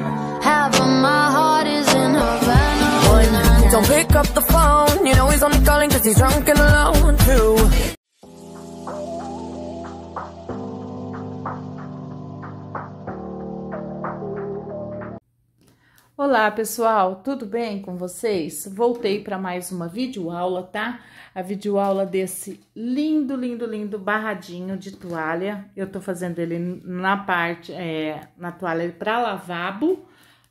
Half of my heart is in Havana. One, don't pick up the phone. You know he's only calling cause he's drunk and alone. Two, Olá pessoal, tudo bem com vocês? Voltei para mais uma videoaula, tá? A videoaula desse lindo, lindo, lindo barradinho de toalha. Eu tô fazendo ele na parte, é, na toalha para lavabo,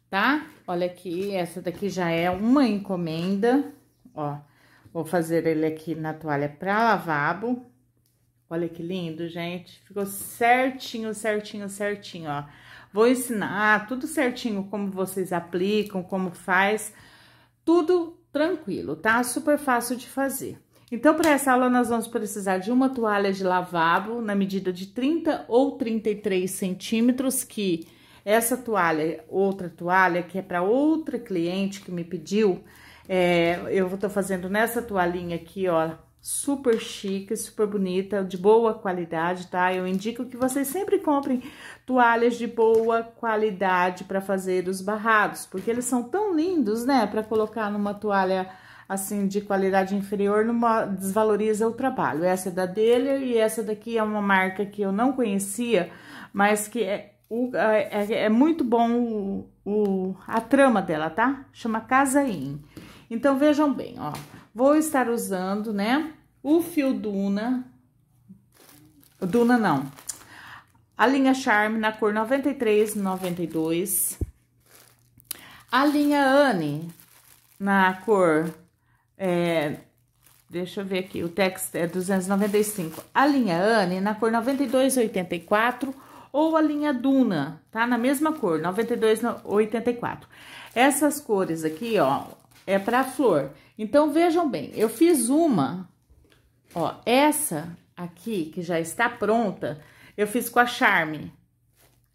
tá? Olha aqui, essa daqui já é uma encomenda, ó. Vou fazer ele aqui na toalha para lavabo. Olha que lindo, gente. Ficou certinho, certinho, certinho, ó Vou ensinar tudo certinho como vocês aplicam, como faz, tudo tranquilo, tá? Super fácil de fazer. Então, para essa aula, nós vamos precisar de uma toalha de lavabo na medida de 30 ou 33 centímetros, que essa toalha, outra toalha, que é para outra cliente que me pediu, é, eu estou fazendo nessa toalhinha aqui, ó, super chique, super bonita, de boa qualidade, tá? Eu indico que vocês sempre comprem toalhas de boa qualidade para fazer os barrados, porque eles são tão lindos, né? Para colocar numa toalha assim de qualidade inferior, numa, desvaloriza o trabalho. Essa é da Delia e essa daqui é uma marca que eu não conhecia, mas que é, é, é, é muito bom o, o, a trama dela, tá? Chama Casaim. Então vejam bem, ó. Vou estar usando, né, o fio Duna, Duna não, a linha Charme na cor 93, 92. A linha Anne na cor, é, deixa eu ver aqui, o texto é 295. A linha Anne na cor 92, 84 ou a linha Duna, tá? Na mesma cor, 92, 84. Essas cores aqui, ó, é para a flor. Então vejam bem, eu fiz uma, ó, essa aqui que já está pronta, eu fiz com a Charme,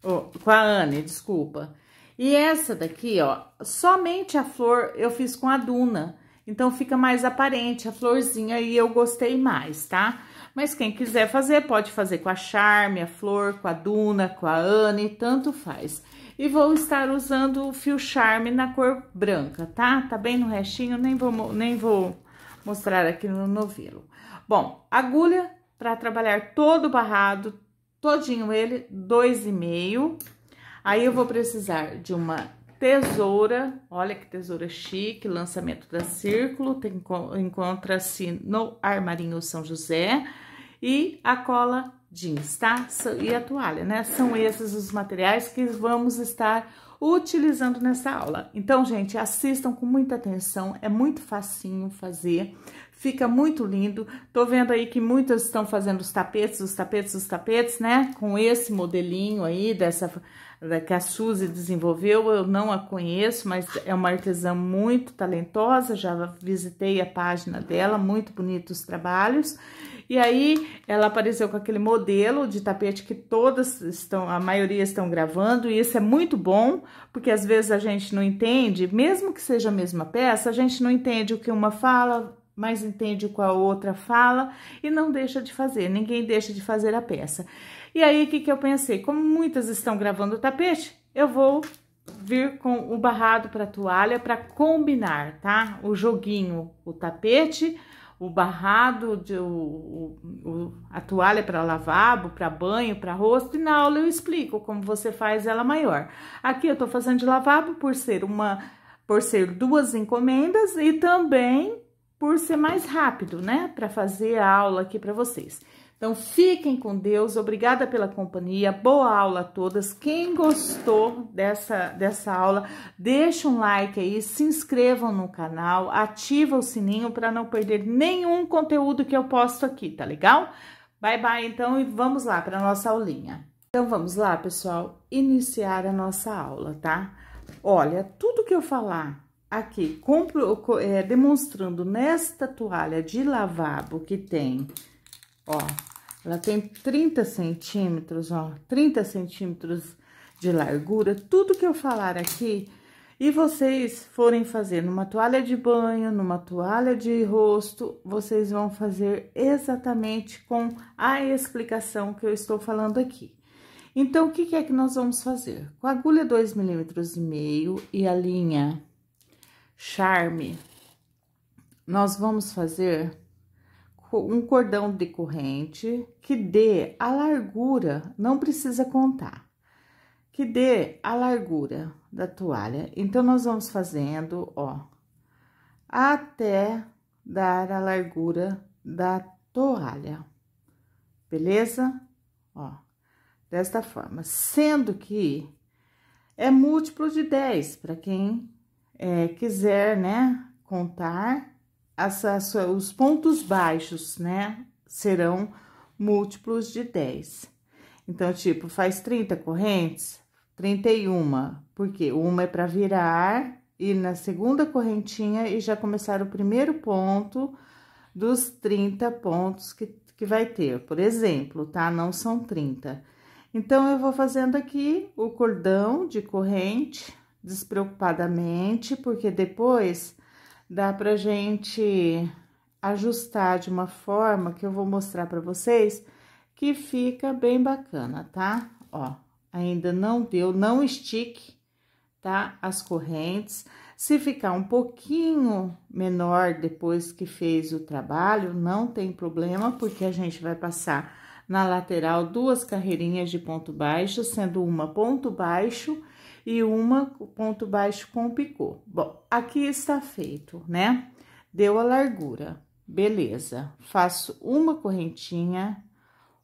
ó, com a Anne, desculpa. E essa daqui, ó, somente a flor eu fiz com a Duna. Então fica mais aparente a florzinha e eu gostei mais, tá? Mas quem quiser fazer, pode fazer com a Charme, a flor, com a Duna, com a Anne, tanto faz. E vou estar usando o fio charme na cor branca, tá? Tá bem no restinho, nem vou, nem vou mostrar aqui no novelo. Bom, agulha para trabalhar todo o barrado, todinho ele, dois e meio. Aí eu vou precisar de uma tesoura, olha que tesoura chique, lançamento da Círculo, encontra-se no Armarinho São José. E a cola jeans, tá? E a toalha, né? São esses os materiais que vamos estar utilizando nessa aula. Então, gente, assistam com muita atenção, é muito facinho fazer, fica muito lindo. Tô vendo aí que muitas estão fazendo os tapetes, os tapetes, os tapetes, né? Com esse modelinho aí, dessa que a Suzy desenvolveu, eu não a conheço, mas é uma artesã muito talentosa, já visitei a página dela, muito bonitos trabalhos. E aí ela apareceu com aquele modelo de tapete que todas estão, a maioria estão gravando, e isso é muito bom, porque às vezes a gente não entende, mesmo que seja a mesma peça, a gente não entende o que uma fala, mas entende o que a outra fala e não deixa de fazer, ninguém deixa de fazer a peça. E aí, o que, que eu pensei? Como muitas estão gravando o tapete, eu vou vir com o barrado para toalha para combinar, tá? O joguinho, o tapete, o barrado, de, o, o, a toalha para lavabo, para banho, para rosto, e na aula eu explico como você faz ela maior. Aqui eu tô fazendo de lavabo por ser uma por ser duas encomendas e também por ser mais rápido, né, para fazer a aula aqui para vocês. Então, fiquem com Deus, obrigada pela companhia, boa aula a todas. Quem gostou dessa, dessa aula, deixa um like aí, se inscrevam no canal, ativa o sininho para não perder nenhum conteúdo que eu posto aqui, tá legal? Bye, bye, então, e vamos lá para nossa aulinha. Então, vamos lá, pessoal, iniciar a nossa aula, tá? Olha, tudo que eu falar aqui, compro, é, demonstrando nesta toalha de lavabo que tem, ó, ela tem 30 centímetros, ó, 30 centímetros de largura. Tudo que eu falar aqui e vocês forem fazer numa toalha de banho, numa toalha de rosto, vocês vão fazer exatamente com a explicação que eu estou falando aqui. Então, o que é que nós vamos fazer? Com a agulha 2,5 milímetros e meio e a linha charme, nós vamos fazer um cordão decorrente que dê a largura, não precisa contar, que dê a largura da toalha. Então, nós vamos fazendo, ó, até dar a largura da toalha, beleza? Ó, desta forma, sendo que é múltiplo de 10, para quem é, quiser, né, contar as, as, os pontos baixos, né, serão múltiplos de 10. Então, tipo, faz 30 correntes, 31, porque uma é para virar, e na segunda correntinha e já começar o primeiro ponto dos 30 pontos que, que vai ter, por exemplo, tá? Não são 30. Então, eu vou fazendo aqui o cordão de corrente despreocupadamente, porque depois dá pra gente ajustar de uma forma que eu vou mostrar pra vocês, que fica bem bacana, tá? Ó, ainda não deu, não estique, tá? As correntes. Se ficar um pouquinho menor depois que fez o trabalho, não tem problema, porque a gente vai passar na lateral duas carreirinhas de ponto baixo, sendo uma ponto baixo e uma ponto baixo com picô. Bom, aqui está feito, né? Deu a largura, beleza. Faço uma correntinha,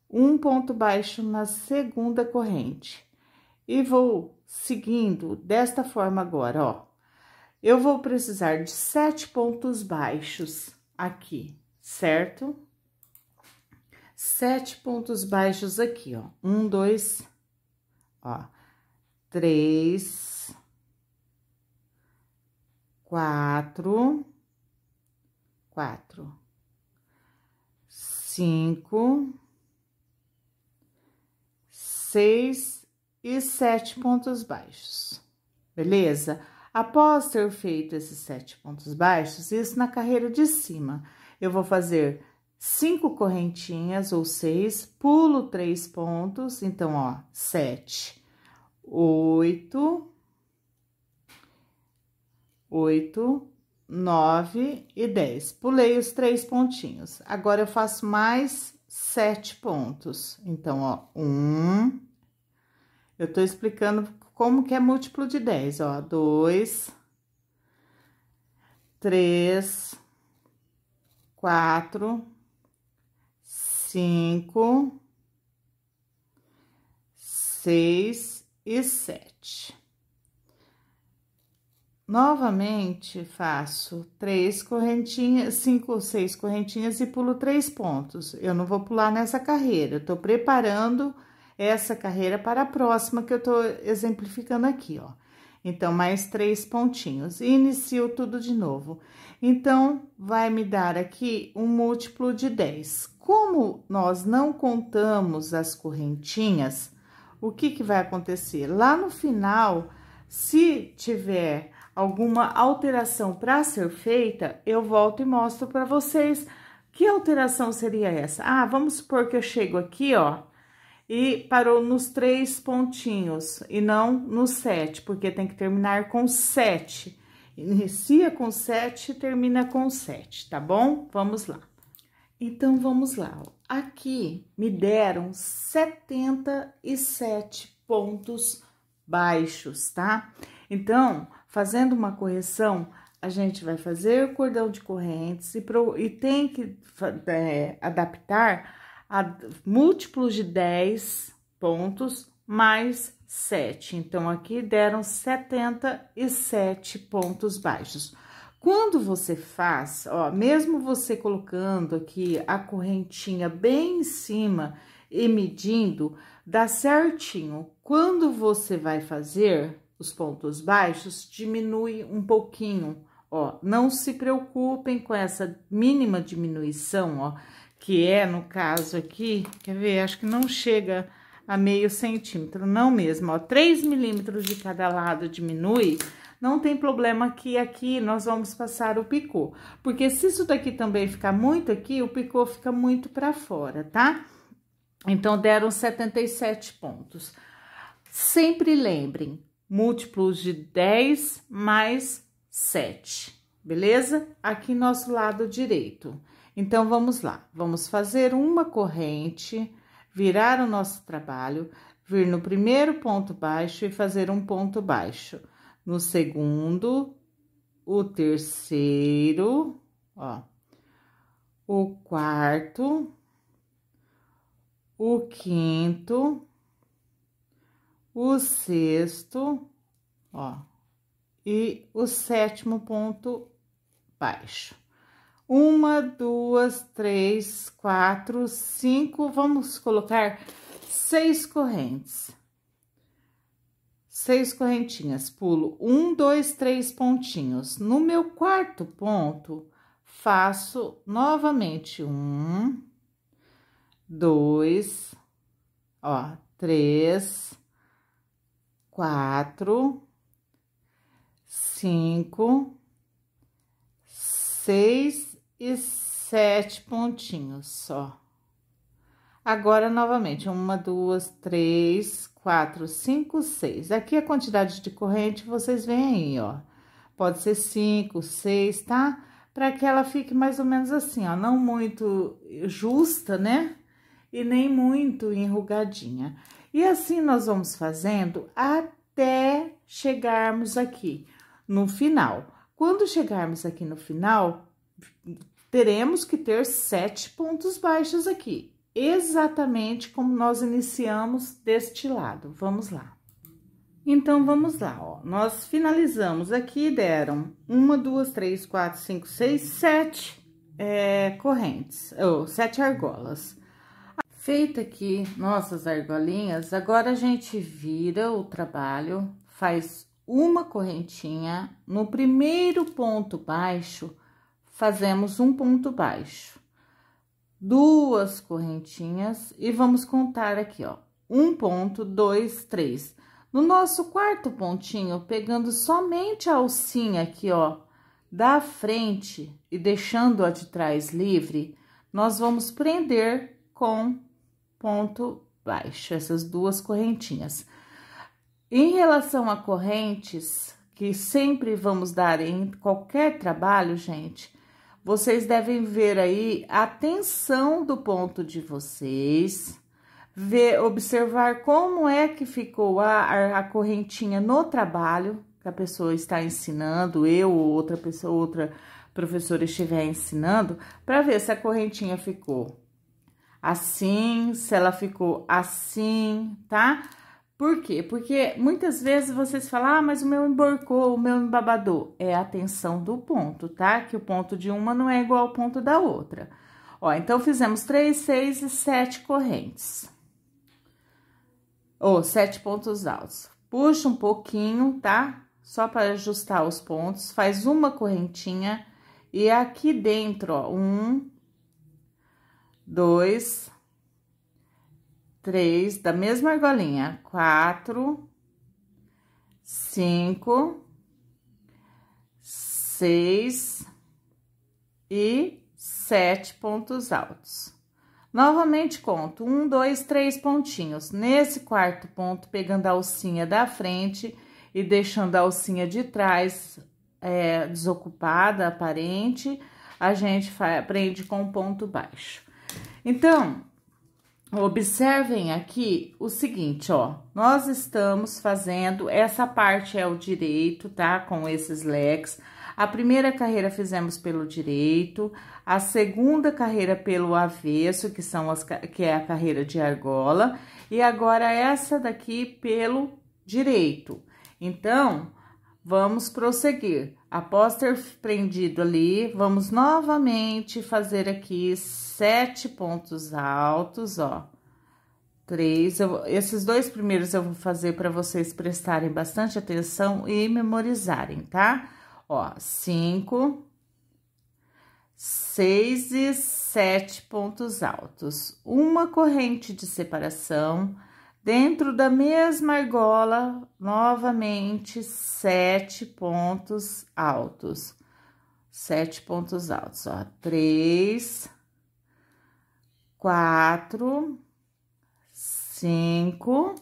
um ponto baixo na segunda corrente e vou seguindo desta forma agora, ó. Eu vou precisar de sete pontos baixos aqui, certo? Sete pontos baixos aqui, ó. Um, dois, ó três, quatro, quatro, cinco, seis e sete pontos baixos, beleza? Após ter feito esses sete pontos baixos, isso na carreira de cima, eu vou fazer cinco correntinhas ou seis, pulo três pontos, então, ó, sete oito, oito, nove e dez. Pulei os três pontinhos. Agora, eu faço mais sete pontos. Então, ó, um. Eu tô explicando como que é múltiplo de dez, ó. Dois, três, quatro, cinco, seis, e sete. Novamente, faço três correntinhas, cinco ou seis correntinhas e pulo três pontos. Eu não vou pular nessa carreira, eu tô preparando essa carreira para a próxima que eu tô exemplificando aqui, ó. Então, mais três pontinhos. E inicio tudo de novo. Então, vai me dar aqui um múltiplo de 10. Como nós não contamos as correntinhas, o que, que vai acontecer? Lá no final, se tiver alguma alteração para ser feita, eu volto e mostro para vocês que alteração seria essa. Ah, vamos supor que eu chego aqui, ó, e parou nos três pontinhos e não no sete, porque tem que terminar com sete. Inicia com sete, termina com sete, tá bom? Vamos lá. Então, vamos lá, ó aqui me deram 77 pontos baixos, tá? Então, fazendo uma correção, a gente vai fazer o cordão de correntes e, pro, e tem que é, adaptar a múltiplos de 10 pontos mais 7. Então, aqui deram 77 pontos baixos. Quando você faz, ó, mesmo você colocando aqui a correntinha bem em cima e medindo, dá certinho. Quando você vai fazer os pontos baixos, diminui um pouquinho, ó. Não se preocupem com essa mínima diminuição, ó, que é, no caso aqui, quer ver, acho que não chega a meio centímetro, não mesmo, ó. 3 milímetros de cada lado diminui, não tem problema que aqui nós vamos passar o picô. Porque se isso daqui também ficar muito aqui, o picô fica muito para fora, tá? Então, deram 77 pontos. Sempre lembrem, múltiplos de 10 mais 7, beleza? Aqui nosso lado direito. Então, vamos lá. Vamos fazer uma corrente, virar o nosso trabalho, vir no primeiro ponto baixo e fazer um ponto baixo no segundo, o terceiro, ó, o quarto, o quinto, o sexto, ó, e o sétimo ponto baixo. Uma, duas, três, quatro, cinco, vamos colocar seis correntes seis correntinhas, pulo um, dois, três pontinhos. No meu quarto ponto, faço novamente um, dois, ó, três, quatro, cinco, seis e sete pontinhos só. Agora, novamente, uma, duas, três, 4, 5, 6. Aqui a quantidade de corrente vocês veem aí, ó. Pode ser 5, 6, tá? Para que ela fique mais ou menos assim, ó, não muito justa, né? E nem muito enrugadinha. E assim nós vamos fazendo até chegarmos aqui no final. Quando chegarmos aqui no final, teremos que ter sete pontos baixos aqui exatamente como nós iniciamos deste lado. Vamos lá. Então, vamos lá, ó. Nós finalizamos aqui, deram uma, duas, três, quatro, cinco, seis, sete é, correntes, ou sete argolas. Feita aqui nossas argolinhas, agora a gente vira o trabalho, faz uma correntinha, no primeiro ponto baixo, fazemos um ponto baixo duas correntinhas e vamos contar aqui, ó. Um ponto, dois, três. No nosso quarto pontinho, pegando somente a alcinha aqui, ó, da frente e deixando a de trás livre, nós vamos prender com ponto baixo, essas duas correntinhas. Em relação a correntes, que sempre vamos dar em qualquer trabalho, gente, vocês devem ver aí a tensão do ponto de vocês, ver, observar como é que ficou a, a correntinha no trabalho que a pessoa está ensinando, eu ou outra pessoa, outra professora estiver ensinando, para ver se a correntinha ficou assim, se ela ficou assim, tá? Por quê? Porque muitas vezes vocês falam, ah, mas o meu emborcou, o meu embabadou. É a tensão do ponto, tá? Que o ponto de uma não é igual ao ponto da outra. Ó, então fizemos três, seis e sete correntes. Ou sete pontos altos. Puxa um pouquinho, tá? Só para ajustar os pontos. Faz uma correntinha. E aqui dentro, ó, um, dois, três, da mesma argolinha, quatro, cinco, seis e sete pontos altos. Novamente conto, um, dois, três pontinhos. Nesse quarto ponto, pegando a alcinha da frente e deixando a alcinha de trás é, desocupada, aparente, a gente prende com ponto baixo. Então, Observem aqui o seguinte, ó. Nós estamos fazendo, essa parte é o direito, tá? Com esses leques. A primeira carreira fizemos pelo direito, a segunda carreira pelo avesso, que, são as, que é a carreira de argola, e agora essa daqui pelo direito. Então, vamos prosseguir. Após ter prendido ali, vamos novamente fazer aqui sete pontos altos, ó. Três, eu, esses dois primeiros eu vou fazer para vocês prestarem bastante atenção e memorizarem, tá? Ó, cinco, seis e sete pontos altos. Uma corrente de separação Dentro da mesma argola, novamente, sete pontos altos. Sete pontos altos, ó. Três, quatro, cinco,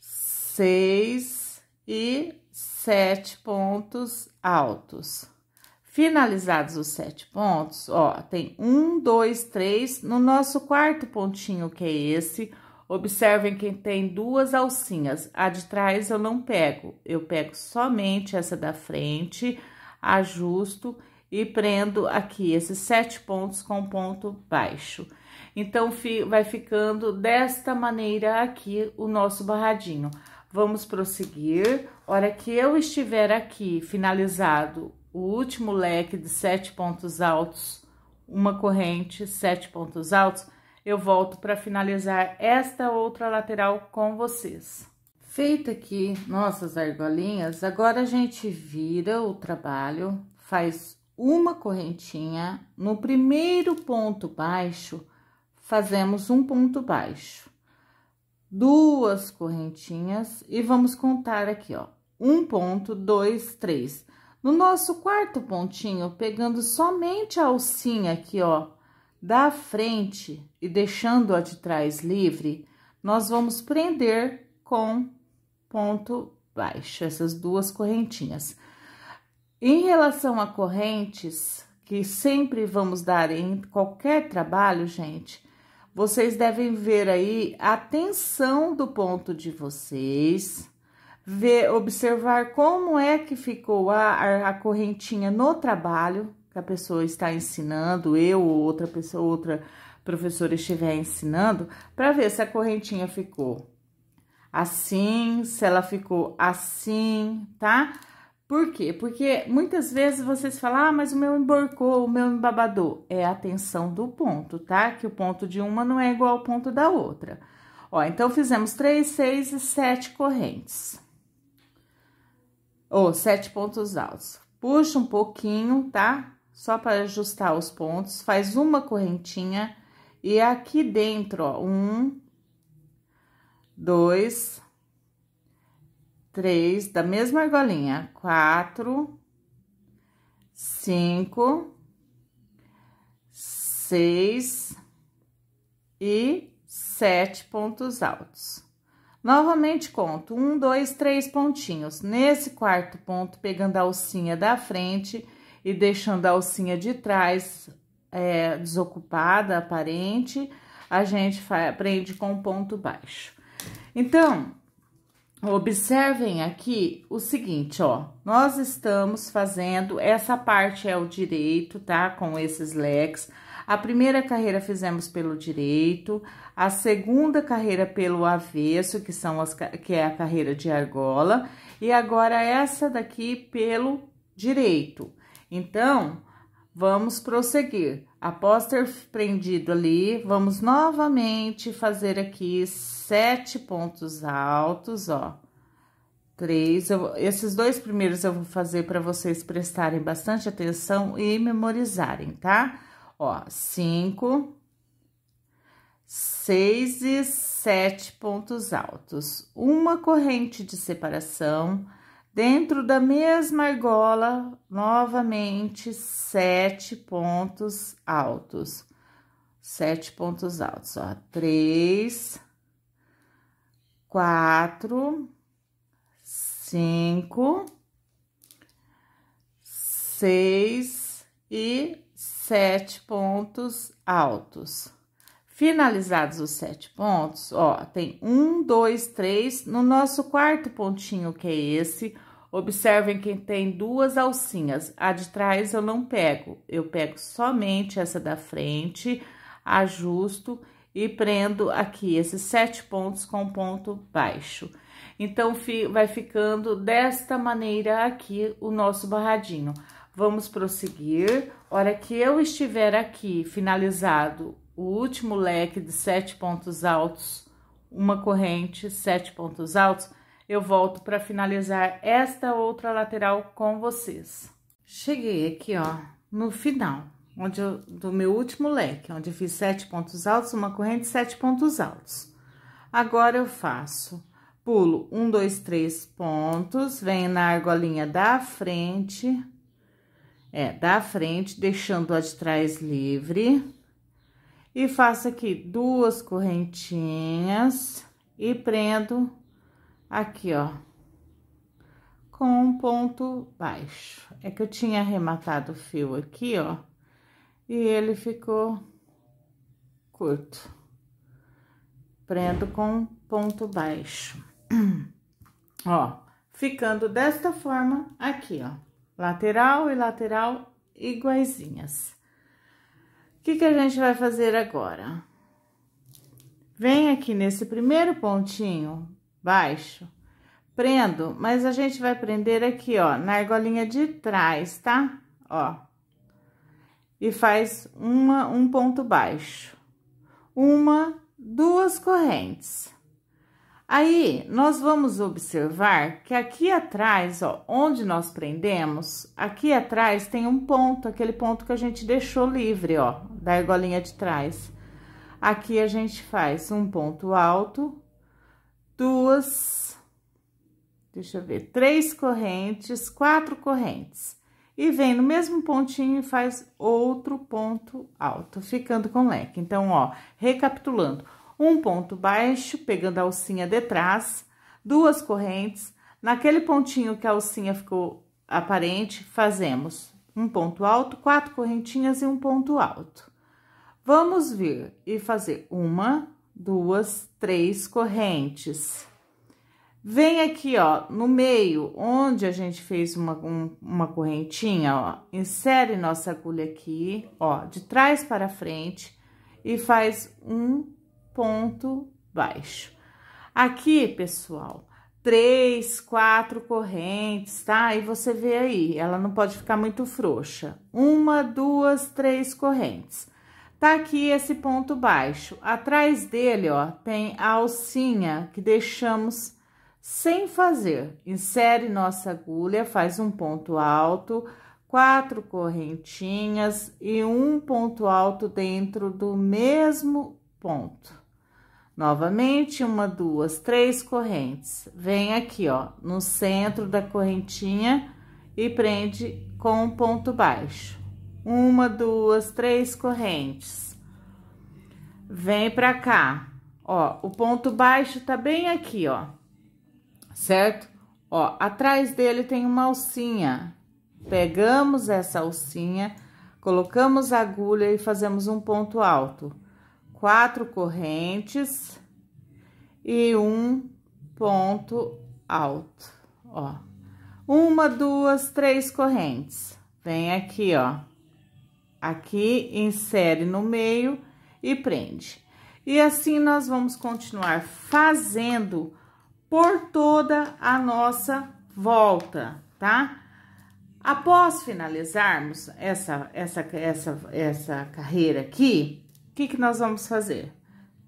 seis e sete pontos altos. Finalizados os sete pontos, ó, tem um, dois, três. No nosso quarto pontinho, que é esse, Observem que tem duas alcinhas. A de trás eu não pego, eu pego somente essa da frente, ajusto e prendo aqui esses sete pontos com ponto baixo. Então, vai ficando desta maneira aqui o nosso barradinho. Vamos prosseguir. Hora que eu estiver aqui finalizado o último leque de sete pontos altos, uma corrente, sete pontos altos, eu volto para finalizar esta outra lateral com vocês. Feita aqui nossas argolinhas, agora a gente vira o trabalho, faz uma correntinha, no primeiro ponto baixo, fazemos um ponto baixo, duas correntinhas e vamos contar aqui, ó, um ponto, dois, três. No nosso quarto pontinho, pegando somente a alcinha aqui, ó, da frente e deixando a de trás livre, nós vamos prender com ponto baixo essas duas correntinhas. Em relação a correntes, que sempre vamos dar em qualquer trabalho, gente, vocês devem ver aí a tensão do ponto de vocês, ver, observar como é que ficou a, a correntinha no trabalho, que a pessoa está ensinando, eu ou outra pessoa, outra professora estiver ensinando, para ver se a correntinha ficou assim, se ela ficou assim, tá? Por quê? Porque muitas vezes vocês falam, ah, mas o meu emborcou, o meu embabadou. É a tensão do ponto, tá? Que o ponto de uma não é igual ao ponto da outra. Ó, então fizemos três, seis e sete correntes. Ou sete pontos altos. Puxa um pouquinho, tá? só para ajustar os pontos, faz uma correntinha e aqui dentro, ó, um, dois, três, da mesma argolinha, quatro, cinco, seis e sete pontos altos. Novamente conto um, dois, três pontinhos. Nesse quarto ponto, pegando a alcinha da frente e deixando a alcinha de trás é, desocupada, aparente, a gente prende com ponto baixo. Então, observem aqui o seguinte, ó, nós estamos fazendo, essa parte é o direito, tá, com esses leques, a primeira carreira fizemos pelo direito, a segunda carreira pelo avesso, que, são as, que é a carreira de argola, e agora essa daqui pelo direito. Então, vamos prosseguir. Após ter prendido ali, vamos novamente fazer aqui sete pontos altos, ó. Três, eu, esses dois primeiros eu vou fazer para vocês prestarem bastante atenção e memorizarem, tá? Ó, cinco, seis e sete pontos altos. Uma corrente de separação Dentro da mesma argola, novamente, sete pontos altos. Sete pontos altos, ó. Três, quatro, cinco, seis e sete pontos altos. Finalizados os sete pontos, ó, tem um, dois, três. No nosso quarto pontinho, que é esse, Observem que tem duas alcinhas. A de trás eu não pego, eu pego somente essa da frente, ajusto e prendo aqui esses sete pontos com ponto baixo. Então, vai ficando desta maneira aqui o nosso barradinho. Vamos prosseguir. Hora que eu estiver aqui finalizado o último leque de sete pontos altos, uma corrente, sete pontos altos, eu volto para finalizar esta outra lateral com vocês. Cheguei aqui, ó, no final, onde eu, do meu último leque, onde eu fiz sete pontos altos, uma corrente, sete pontos altos. Agora, eu faço pulo um, dois, três pontos, venho na argolinha da frente, é, da frente, deixando a de trás livre. E faço aqui duas correntinhas e prendo aqui, ó, com um ponto baixo. É que eu tinha arrematado o fio aqui, ó, e ele ficou curto. Prendo com ponto baixo. ó, ficando desta forma aqui, ó, lateral e lateral iguaizinhas. O que que a gente vai fazer agora? Vem aqui nesse primeiro pontinho, baixo. Prendo, mas a gente vai prender aqui, ó, na argolinha de trás, tá? Ó. E faz uma, um ponto baixo. Uma, duas correntes. Aí, nós vamos observar que aqui atrás, ó, onde nós prendemos, aqui atrás tem um ponto, aquele ponto que a gente deixou livre, ó, da argolinha de trás. Aqui a gente faz um ponto alto, duas, deixa eu ver, três correntes, quatro correntes. E vem no mesmo pontinho e faz outro ponto alto, ficando com leque. Então, ó, recapitulando. Um ponto baixo, pegando a alcinha de trás, duas correntes. Naquele pontinho que a alcinha ficou aparente, fazemos um ponto alto, quatro correntinhas e um ponto alto. Vamos vir e fazer uma, duas, três correntes. Vem aqui, ó, no meio, onde a gente fez uma, um, uma correntinha, ó, insere nossa agulha aqui, ó, de trás para frente e faz um ponto baixo. Aqui, pessoal, três, quatro correntes, tá? E você vê aí, ela não pode ficar muito frouxa. Uma, duas, três correntes. Tá aqui esse ponto baixo. Atrás dele, ó, tem a alcinha que deixamos sem fazer. Insere nossa agulha, faz um ponto alto, quatro correntinhas e um ponto alto dentro do mesmo ponto. Novamente, uma, duas, três correntes. Vem aqui, ó, no centro da correntinha e prende com um ponto baixo. Uma, duas, três correntes. Vem pra cá. Ó, o ponto baixo tá bem aqui, ó. Certo? Ó, atrás dele tem uma alcinha. Pegamos essa alcinha, colocamos a agulha e fazemos um ponto alto. Quatro correntes e um ponto alto, ó. Uma, duas, três correntes. Vem aqui, ó aqui, insere no meio e prende. E assim, nós vamos continuar fazendo por toda a nossa volta, tá? Após finalizarmos essa, essa, essa, essa carreira aqui, o que, que nós vamos fazer?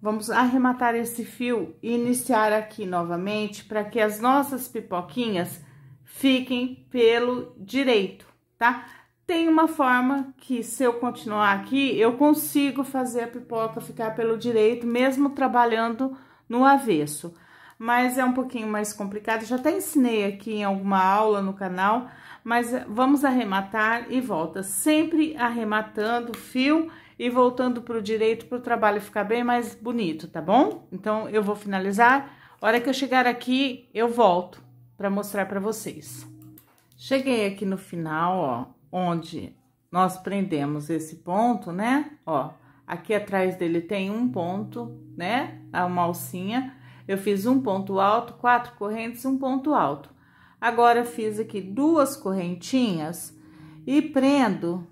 Vamos arrematar esse fio e iniciar aqui novamente para que as nossas pipoquinhas fiquem pelo direito, tá? tem uma forma que se eu continuar aqui, eu consigo fazer a pipoca ficar pelo direito, mesmo trabalhando no avesso. Mas é um pouquinho mais complicado, já até ensinei aqui em alguma aula no canal, mas eh, vamos arrematar e volta. Sempre arrematando o fio e voltando para o direito para o trabalho ficar bem mais bonito, tá bom? Então, eu vou finalizar. A hora que eu chegar aqui, eu volto para mostrar para vocês. Cheguei aqui no final, ó, onde nós prendemos esse ponto, né? Ó, aqui atrás dele tem um ponto, né? A malsinha. alcinha. Eu fiz um ponto alto, quatro correntes, um ponto alto. Agora, fiz aqui duas correntinhas e prendo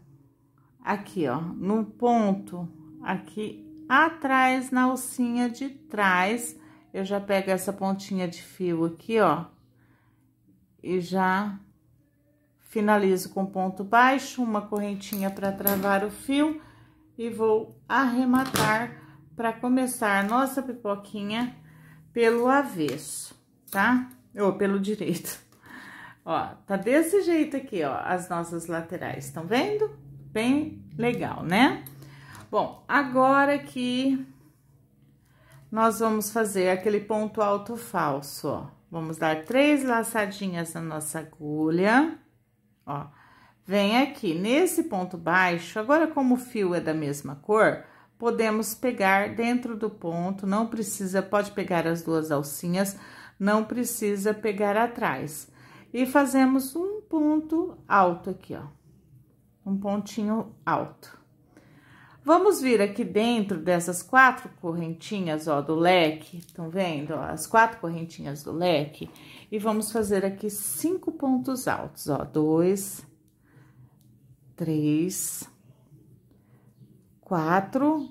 aqui, ó, no ponto aqui atrás, na alcinha de trás. Eu já pego essa pontinha de fio aqui, ó, e já Finalizo com ponto baixo, uma correntinha para travar o fio e vou arrematar para começar nossa pipoquinha pelo avesso, tá? Ou pelo direito. Ó, tá desse jeito aqui, ó, as nossas laterais, estão vendo? Bem legal, né? Bom, agora que nós vamos fazer aquele ponto alto falso, ó. Vamos dar três laçadinhas na nossa agulha ó. Vem aqui nesse ponto baixo, agora como o fio é da mesma cor, podemos pegar dentro do ponto, não precisa, pode pegar as duas alcinhas, não precisa pegar atrás. E fazemos um ponto alto aqui, ó. Um pontinho alto. Vamos vir aqui dentro dessas quatro correntinhas, ó, do leque, estão vendo? Ó, as quatro correntinhas do leque, e vamos fazer aqui cinco pontos altos, ó, dois, três, quatro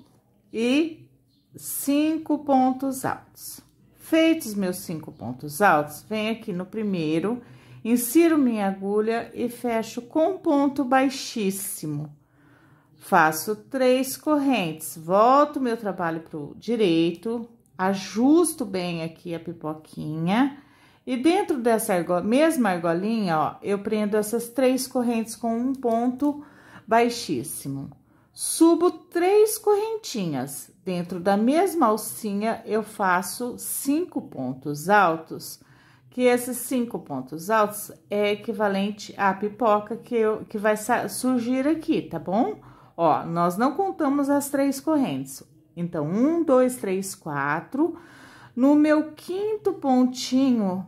e cinco pontos altos. Feitos meus cinco pontos altos, venho aqui no primeiro, insiro minha agulha e fecho com um ponto baixíssimo Faço três correntes, volto meu trabalho pro direito, ajusto bem aqui a pipoquinha. E dentro dessa argola, mesma argolinha, ó, eu prendo essas três correntes com um ponto baixíssimo. Subo três correntinhas. Dentro da mesma alcinha, eu faço cinco pontos altos, que esses cinco pontos altos é equivalente à pipoca que, eu, que vai surgir aqui, tá bom? Ó, nós não contamos as três correntes. Então, um, dois, três, quatro. No meu quinto pontinho,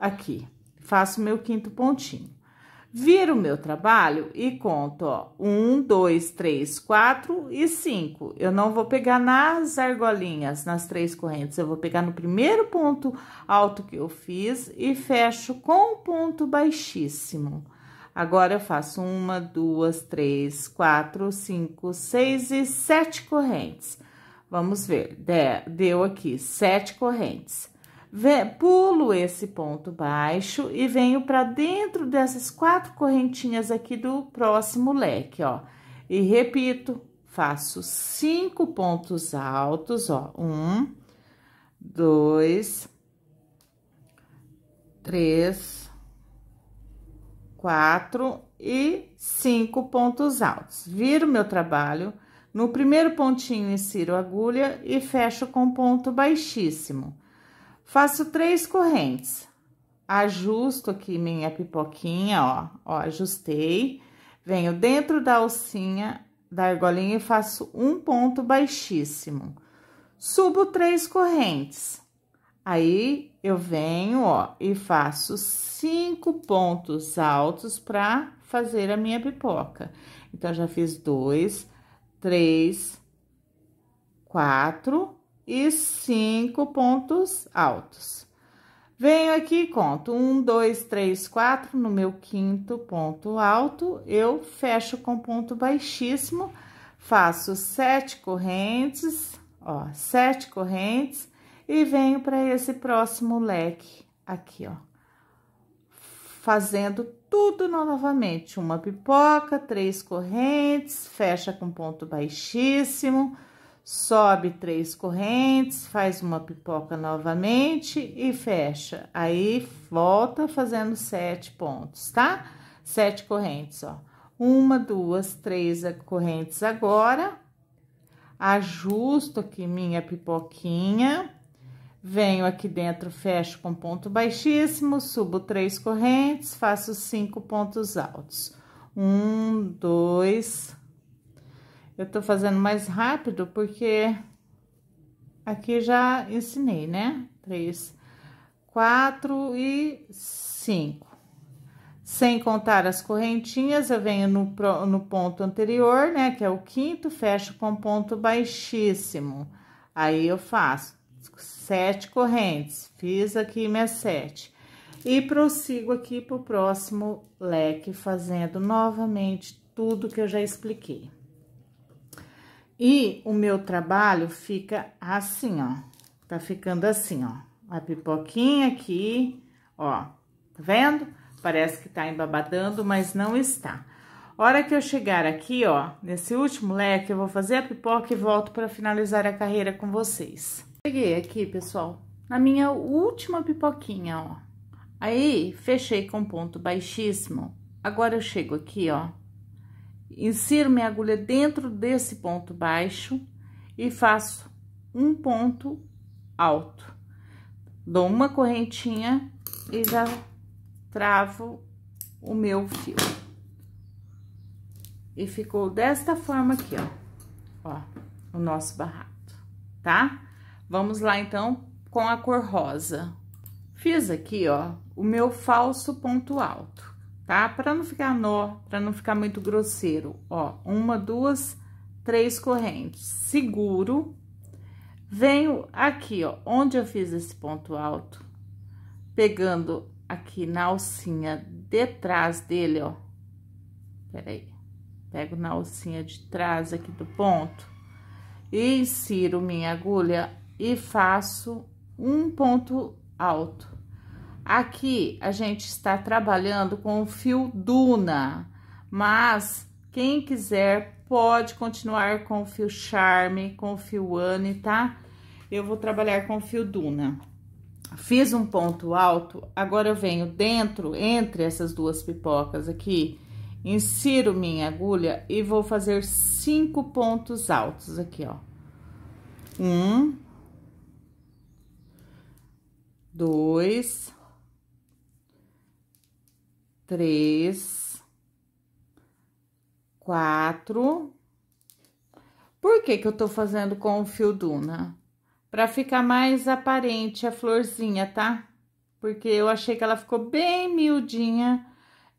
aqui, faço meu quinto pontinho. Viro o meu trabalho e conto, ó, um, dois, três, quatro e cinco. Eu não vou pegar nas argolinhas, nas três correntes, eu vou pegar no primeiro ponto alto que eu fiz e fecho com o ponto baixíssimo. Agora, eu faço uma, duas, três, quatro, cinco, seis e sete correntes. Vamos ver, deu aqui sete correntes. Pulo esse ponto baixo e venho para dentro dessas quatro correntinhas aqui do próximo leque, ó. E repito, faço cinco pontos altos, ó. Um, dois, três, quatro e cinco pontos altos. Viro meu trabalho, no primeiro pontinho insiro agulha e fecho com ponto baixíssimo. Faço três correntes. Ajusto aqui minha pipoquinha, ó, ó, ajustei. Venho dentro da alcinha da argolinha e faço um ponto baixíssimo. Subo três correntes Aí eu venho, ó, e faço cinco pontos altos para fazer a minha pipoca. Então, já fiz dois, três, quatro e cinco pontos altos. Venho aqui e conto um, dois, três, quatro. No meu quinto ponto alto, eu fecho com ponto baixíssimo, faço sete correntes, ó, sete correntes e venho para esse próximo leque aqui, ó. Fazendo tudo novamente, uma pipoca, três correntes, fecha com ponto baixíssimo, sobe três correntes, faz uma pipoca novamente e fecha. Aí, volta fazendo sete pontos, tá? Sete correntes, ó. Uma, duas, três correntes agora. Ajusto aqui minha pipoquinha Venho aqui dentro, fecho com ponto baixíssimo, subo três correntes, faço cinco pontos altos. Um, dois. Eu tô fazendo mais rápido porque aqui já ensinei, né? Três, quatro e cinco. Sem contar as correntinhas, eu venho no, no ponto anterior, né? Que é o quinto, fecho com ponto baixíssimo. Aí eu faço sete correntes, fiz aqui minhas sete. E prossigo aqui pro próximo leque, fazendo novamente tudo que eu já expliquei. E o meu trabalho fica assim, ó. Tá ficando assim, ó. A pipoquinha aqui, ó. Tá vendo? Parece que tá embabadando, mas não está. Hora que eu chegar aqui, ó, nesse último leque, eu vou fazer a pipoca e volto para finalizar a carreira com vocês. Cheguei aqui, pessoal, na minha última pipoquinha, ó. Aí, fechei com ponto baixíssimo. Agora, eu chego aqui, ó. Insiro minha agulha dentro desse ponto baixo e faço um ponto alto. Dou uma correntinha e já travo o meu fio. E ficou desta forma aqui, ó. Ó, o nosso barrado, tá? Vamos lá, então, com a cor rosa. Fiz aqui, ó, o meu falso ponto alto, tá? Para não ficar nó, para não ficar muito grosseiro, ó, uma, duas, três correntes. Seguro. Venho aqui, ó, onde eu fiz esse ponto alto, pegando aqui na alcinha de trás dele, ó. Peraí. Pego na alcinha de trás aqui do ponto e insiro minha agulha e faço um ponto alto. Aqui a gente está trabalhando com o fio Duna, mas quem quiser pode continuar com o fio Charme, com o fio Anne, tá? Eu vou trabalhar com o fio Duna. Fiz um ponto alto, agora eu venho dentro, entre essas duas pipocas aqui, insiro minha agulha e vou fazer cinco pontos altos aqui, ó. Um, dois, três, quatro. Por que que eu tô fazendo com o fio Duna? Pra ficar mais aparente a florzinha, tá? Porque eu achei que ela ficou bem miudinha,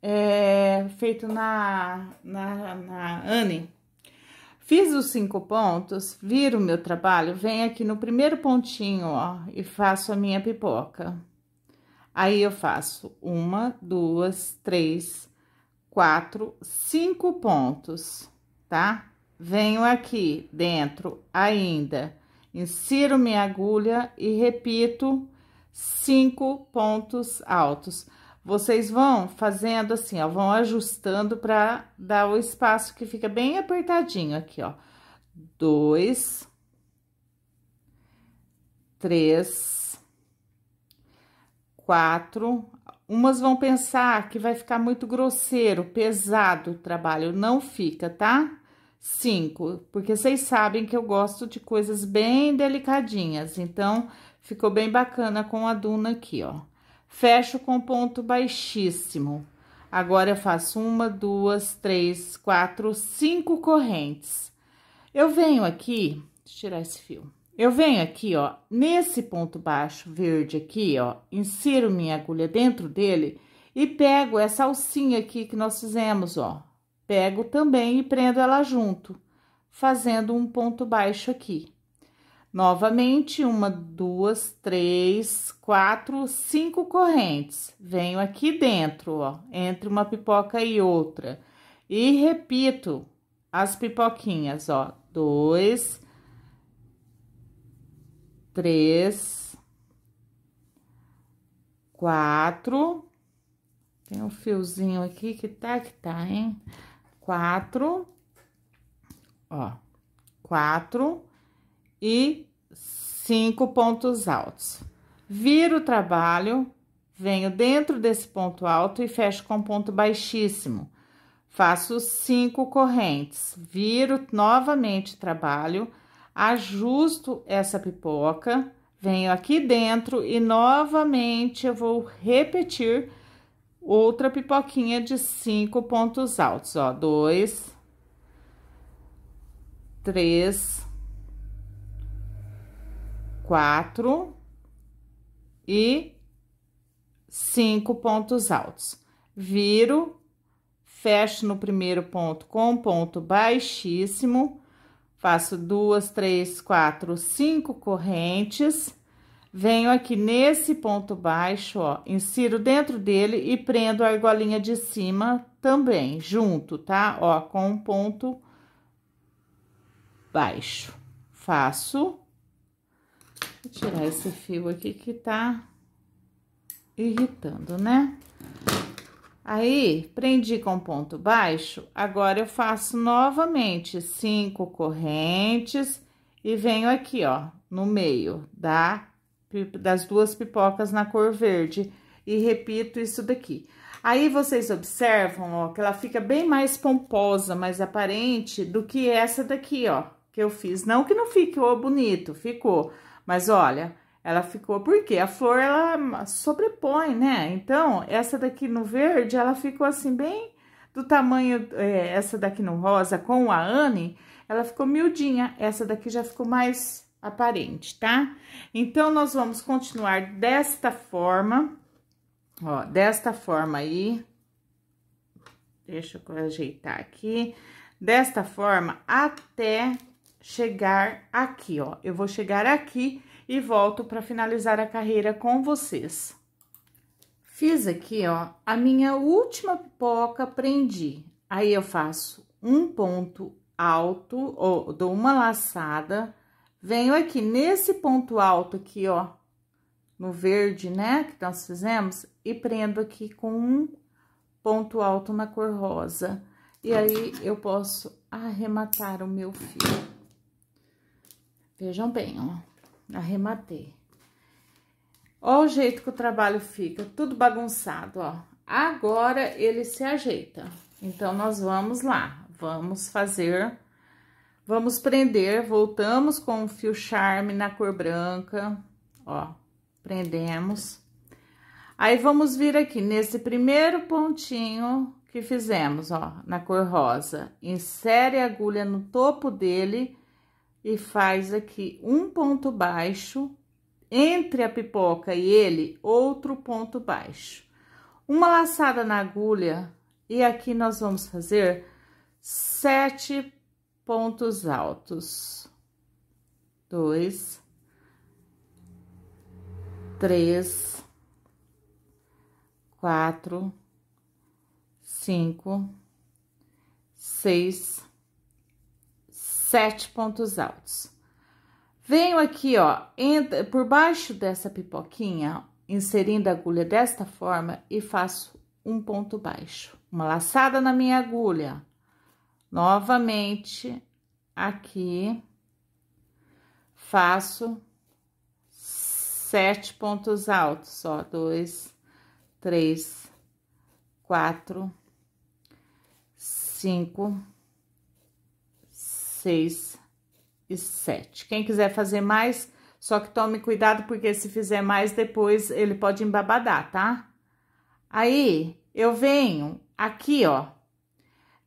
é, feito na, na, na Anne. Fiz os cinco pontos, viro o meu trabalho, venho aqui no primeiro pontinho, ó, e faço a minha pipoca. Aí, eu faço uma, duas, três, quatro, cinco pontos, tá? Venho aqui dentro ainda, insiro minha agulha e repito cinco pontos altos. Vocês vão fazendo assim, ó, vão ajustando para dar o espaço que fica bem apertadinho aqui, ó. Dois, três, quatro. Umas vão pensar que vai ficar muito grosseiro, pesado o trabalho, não fica, tá? Cinco, porque vocês sabem que eu gosto de coisas bem delicadinhas, então ficou bem bacana com a duna aqui, ó fecho com ponto baixíssimo. Agora eu faço uma, duas, três, quatro, cinco correntes. Eu venho aqui, deixa eu tirar esse fio. Eu venho aqui, ó, nesse ponto baixo verde aqui, ó, insiro minha agulha dentro dele e pego essa alcinha aqui que nós fizemos, ó. Pego também e prendo ela junto, fazendo um ponto baixo aqui. Novamente, uma, duas, três, quatro, cinco correntes. Venho aqui dentro, ó, entre uma pipoca e outra. E repito as pipoquinhas, ó. Dois, três, quatro. Tem um fiozinho aqui que tá, que tá, hein? Quatro, ó, quatro e cinco pontos altos. Viro o trabalho, venho dentro desse ponto alto e fecho com ponto baixíssimo. Faço cinco correntes, viro novamente o trabalho, ajusto essa pipoca, venho aqui dentro e novamente eu vou repetir outra pipoquinha de cinco pontos altos, ó, dois, três, quatro e cinco pontos altos. Viro, fecho no primeiro ponto com ponto baixíssimo, faço duas, três, quatro, cinco correntes. Venho aqui nesse ponto baixo, ó, insiro dentro dele e prendo a argolinha de cima também, junto, tá? Ó, com um ponto baixo. Faço Vou tirar esse fio aqui que tá irritando, né? Aí, prendi com ponto baixo, agora eu faço novamente cinco correntes e venho aqui, ó, no meio da, das duas pipocas na cor verde e repito isso daqui. Aí, vocês observam, ó, que ela fica bem mais pomposa, mais aparente do que essa daqui, ó, que eu fiz. Não que não fique, ó, bonito, ficou. Mas olha, ela ficou porque a flor ela sobrepõe, né? Então, essa daqui no verde, ela ficou assim bem do tamanho é, essa daqui no rosa com a Anne, ela ficou miudinha. Essa daqui já ficou mais aparente, tá? Então, nós vamos continuar desta forma, ó, desta forma aí. Deixa eu ajeitar aqui. Desta forma, até chegar aqui, ó. Eu vou chegar aqui e volto para finalizar a carreira com vocês. Fiz aqui, ó, a minha última pipoca, prendi. Aí, eu faço um ponto alto, ou dou uma laçada, venho aqui nesse ponto alto aqui, ó, no verde, né, que nós fizemos, e prendo aqui com um ponto alto na cor rosa. E aí, eu posso arrematar o meu fio. Vejam bem, ó. Arrematei. Ó o jeito que o trabalho fica, tudo bagunçado, ó. Agora ele se ajeita. Então, nós vamos lá. Vamos fazer... Vamos prender, voltamos com o fio charme na cor branca, ó, prendemos. Aí, vamos vir aqui nesse primeiro pontinho que fizemos, ó, na cor rosa. Insere a agulha no topo dele e faz aqui um ponto baixo, entre a pipoca e ele, outro ponto baixo. Uma laçada na agulha, e aqui nós vamos fazer sete pontos altos. Dois, três, quatro, cinco, seis, sete pontos altos. Venho aqui, ó, entra, por baixo dessa pipoquinha, inserindo a agulha desta forma e faço um ponto baixo. Uma laçada na minha agulha. Novamente, aqui, faço sete pontos altos, ó, dois, três, quatro, cinco 6 e 7. Quem quiser fazer mais, só que tome cuidado, porque se fizer mais, depois ele pode embabadar, tá? Aí, eu venho aqui, ó,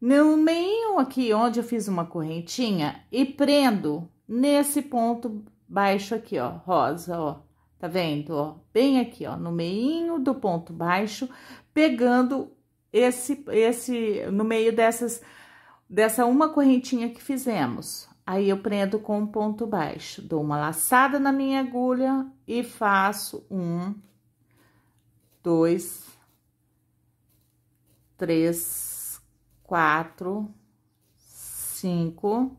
no meio aqui onde eu fiz uma correntinha e prendo nesse ponto baixo aqui, ó, rosa, ó. Tá vendo, ó? Bem aqui, ó, no meio do ponto baixo, pegando esse esse no meio dessas dessa uma correntinha que fizemos. Aí, eu prendo com um ponto baixo, dou uma laçada na minha agulha e faço um, dois, três, quatro, cinco,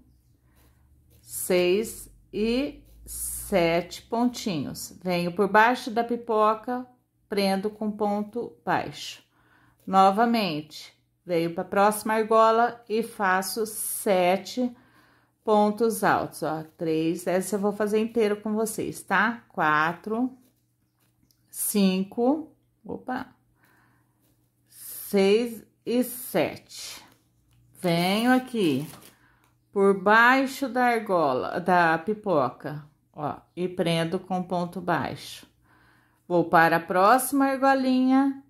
seis e sete pontinhos. Venho por baixo da pipoca, prendo com ponto baixo. Novamente, Venho para a próxima argola e faço sete pontos altos, ó. Três, essa eu vou fazer inteiro com vocês, tá? Quatro, cinco, opa, seis e sete. Venho aqui por baixo da argola, da pipoca, ó, e prendo com ponto baixo. Vou para a próxima argolinha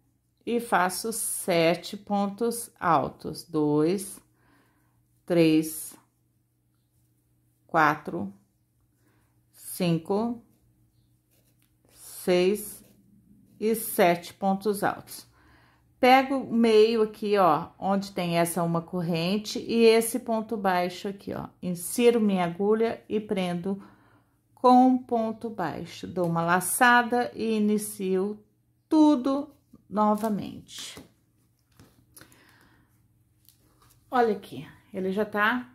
e faço sete pontos altos: dois, três, quatro, cinco, seis e sete pontos altos. Pego o meio aqui, ó, onde tem essa uma corrente e esse ponto baixo aqui, ó. Insiro minha agulha e prendo com um ponto baixo. Dou uma laçada e inicio tudo novamente. Olha aqui, ele já tá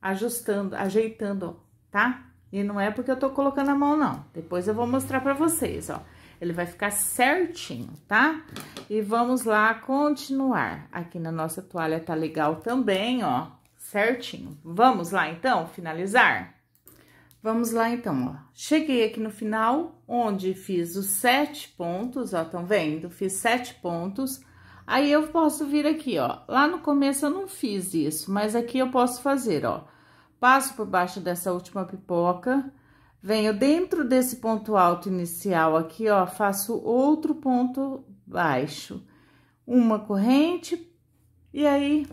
ajustando, ajeitando, tá? E não é porque eu tô colocando a mão, não. Depois eu vou mostrar pra vocês, ó. Ele vai ficar certinho, tá? E vamos lá continuar. Aqui na nossa toalha tá legal também, ó, certinho. Vamos lá, então, finalizar? Vamos lá, então, ó. Cheguei aqui no final, onde fiz os sete pontos, ó, estão vendo? Fiz sete pontos. Aí, eu posso vir aqui, ó. Lá no começo eu não fiz isso, mas aqui eu posso fazer, ó. Passo por baixo dessa última pipoca, venho dentro desse ponto alto inicial aqui, ó, faço outro ponto baixo. Uma corrente, e aí,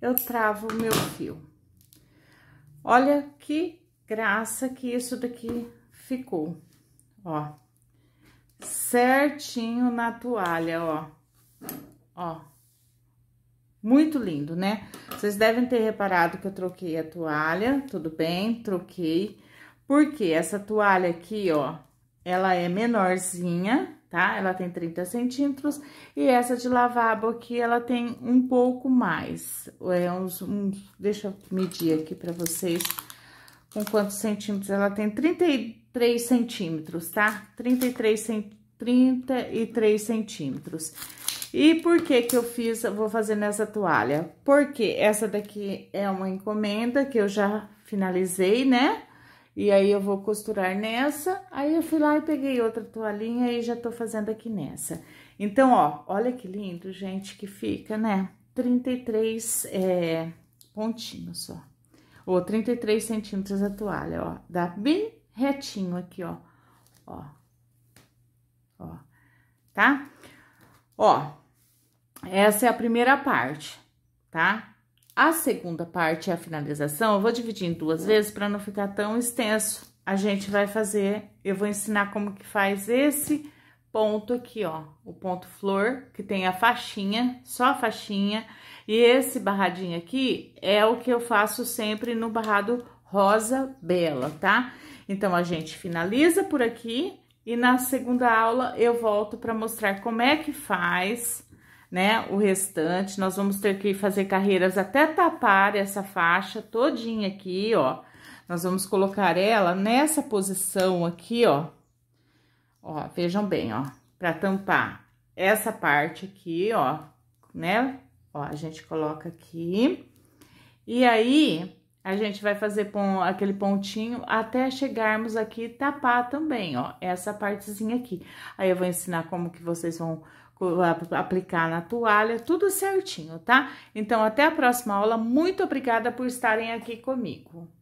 eu travo o meu fio. Olha que graça que isso daqui ficou, ó. Certinho na toalha, ó. Ó. Muito lindo, né? Vocês devem ter reparado que eu troquei a toalha, tudo bem, troquei. Porque essa toalha aqui, ó, ela é menorzinha, tá? Ela tem 30 centímetros e essa de lavabo aqui, ela tem um pouco mais. É uns, deixa eu medir aqui para vocês com quantos centímetros. Ela tem 33 centímetros, tá? 33, cent... 33 centímetros. E por que que eu fiz, eu vou fazer nessa toalha? Porque essa daqui é uma encomenda que eu já finalizei, né? E aí, eu vou costurar nessa, aí eu fui lá e peguei outra toalhinha e já tô fazendo aqui nessa. Então, ó, olha que lindo, gente, que fica, né? 33 é, pontinhos só, ou 33 centímetros a toalha, ó. Dá bem retinho aqui, ó, ó, ó, tá? Ó, essa é a primeira parte, tá? A segunda parte, a finalização, eu vou dividir em duas vezes para não ficar tão extenso. A gente vai fazer, eu vou ensinar como que faz esse ponto aqui, ó, o ponto flor, que tem a faixinha, só a faixinha, e esse barradinho aqui é o que eu faço sempre no barrado rosa bela, tá? Então, a gente finaliza por aqui e na segunda aula eu volto para mostrar como é que faz né, o restante. Nós vamos ter que fazer carreiras até tapar essa faixa todinha aqui, ó. Nós vamos colocar ela nessa posição aqui, ó. Ó, vejam bem, ó, para tampar essa parte aqui, ó, né? Ó, a gente coloca aqui. E aí, a gente vai fazer com aquele pontinho até chegarmos aqui e tapar também, ó, essa partezinha aqui. Aí eu vou ensinar como que vocês vão aplicar na toalha, tudo certinho, tá? Então, até a próxima aula. Muito obrigada por estarem aqui comigo.